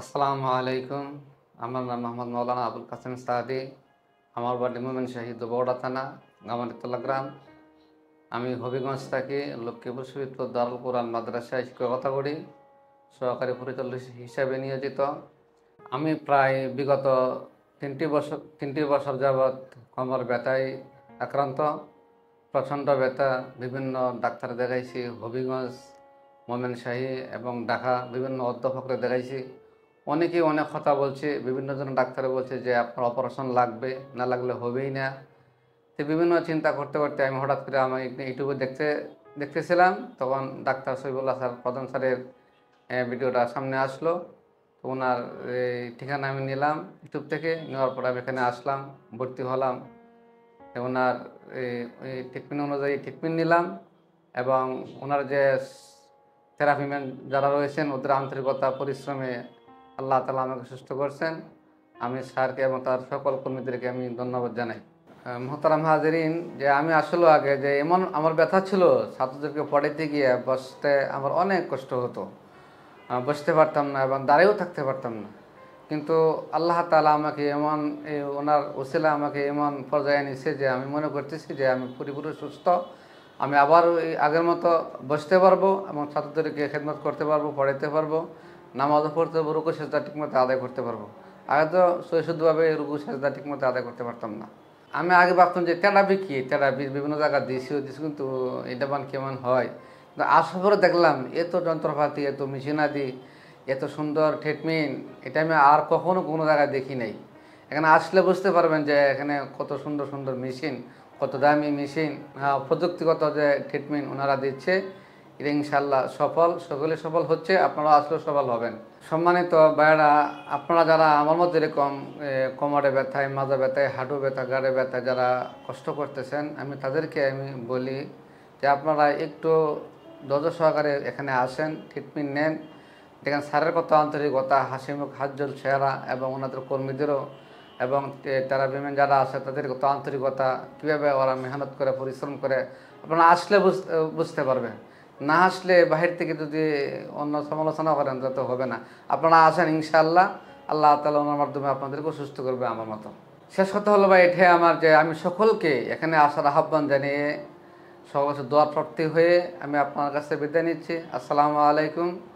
আসসালামু আলাইকুম আমার নাম মোহাম্মদ মৌলানা আবুল কাসেম সাহাদি আমার বাড়ি মোমেন শাহিদ বৌড়া থানা গামারিতলা গ্রাম আমি হবিগঞ্জ থাকি লক্ষ্মীপুর সুবিত্র দারুল কোরআন মাদ্রাসায় শিক্ষকতা করি সহকারী পরিচালক হিসাবে নিয়োজিত আমি প্রায় বিগত তিনটি বছর তিনটি বছর যাবৎ কোমর ব্যথায় আক্রান্ত প্রচণ্ড ব্যথা বিভিন্ন ডাক্তার দেখাইছি হবিগঞ্জ মোমেন শাহী এবং ঢাকা বিভিন্ন অধ্যাপকরা দেখাইছি অনেকেই অনেক কথা বলছে বিভিন্ন জন ডাক্তারে বলছে যে আপনার অপারেশন লাগবে না লাগলে হবেই না তো বিভিন্ন চিন্তা করতে করতে আমি হঠাৎ করে আমি ইউটিউবে দেখতে দেখতেছিলাম তখন ডাক্তার সহিবুল্লাহ স্যার প্রধান স্যারের ভিডিওটা সামনে আসলো তো ওনার ঠিকানা আমি নিলাম ইউটিউব থেকে নেওয়ার পর আমি এখানে আসলাম ভর্তি হলাম ওনার এই ট্রিটমেন্ট অনুযায়ী ট্রিটমেন্ট নিলাম এবং ওনার যে থেরাপিম্যান যারা রয়েছেন ওদের আন্তরিকতা পরিশ্রমে আল্লাহ তালা আমাকে সুস্থ করছেন আমি স্যারকে এবং তার সকল কর্মীদেরকে আমি ধন্যবাদ জানাই মোহতারাম হাজরিন যে আমি আসলে আগে যে এমন আমার ব্যথা ছিল ছাত্রদেরকে পড়াইতে গিয়ে বসতে আমার অনেক কষ্ট হতো বসতে পারতাম না এবং দাঁড়িয়েও থাকতে পারতাম না কিন্তু আল্লাহ তালা আমাকে এমন এই ওনার ওসিলা আমাকে এমন পর্যায়ে নিছে যে আমি মনে করতেছি যে আমি পুরোপুরি সুস্থ আমি আবার আগের মতো বসতে পারবো এবং ছাত্রদেরকে খেদমত করতে পারবো পড়াইতে পারবো নামাজও পড়তে পারবো রুকু সেজদা ঠিকমতো আদায় করতে পারবো আগে তো সৈশুদ্ধভাবে রুকু সেজদা ঠিকমতো আদায় করতে পারতাম না আমি আগে ভাবতাম যে তেলাপি কী তেলাপি বিভিন্ন জায়গায় দেশীয় দিয়েছি কিন্তু এটা বান কেমন হয় আসার পরে দেখলাম এত যন্ত্রপাতি এত মেশিনাদি এত সুন্দর ট্রিটমেন্ট এটা আমি আর কখনো কোনো জায়গায় দেখি নাই এখানে আসলে বুঝতে পারবেন যে এখানে কত সুন্দর সুন্দর মেশিন কত দামি মেশিন হ্যাঁ, প্রযুক্তিগত যে ট্রিটমেন্ট ওনারা দিচ্ছে এটা ইনশাল্লাহ সফল সকলে সফল হচ্ছে আপনারা আসলে সফল হবেন সম্মানিত ভাইরা আপনারা যারা আমার মতো এরকম কোমরে ব্যথায় মাজা ব্যথায় হাঁটু ব্যথা গাড়ে ব্যথা যারা কষ্ট করতেছেন আমি তাদেরকে আমি বলি যে আপনারা একটু দজ সহকারে এখানে আসেন ট্রিটমেন্ট নেন দেখেন স্যারের কত আন্তরিকতা হাসি মুখ হাজল চেহারা এবং ওনাদের কর্মীদেরও এবং তারা বিমেন যারা আছে তাদের কত আন্তরিকতা কীভাবে ওরা মেহনত করে পরিশ্রম করে আপনারা আসলে বুঝতে বুঝতে পারবেন না আসলে বাহির থেকে যদি অন্য সমালোচনা করেন তো হবে না আপনারা আসেন ইনশাআল্লাহ আল্লাহ তালা ওনার মাধ্যমে আপনাদেরকে সুস্থ করবে আমার মতো শেষ কথা হলো ভাই এটাই আমার যে আমি সকলকে এখানে আসার আহ্বান জানিয়ে সবার দোয়া প্রাপ্তি হয়ে আমি আপনার কাছে বিদায় নিচ্ছি আসসালামু আলাইকুম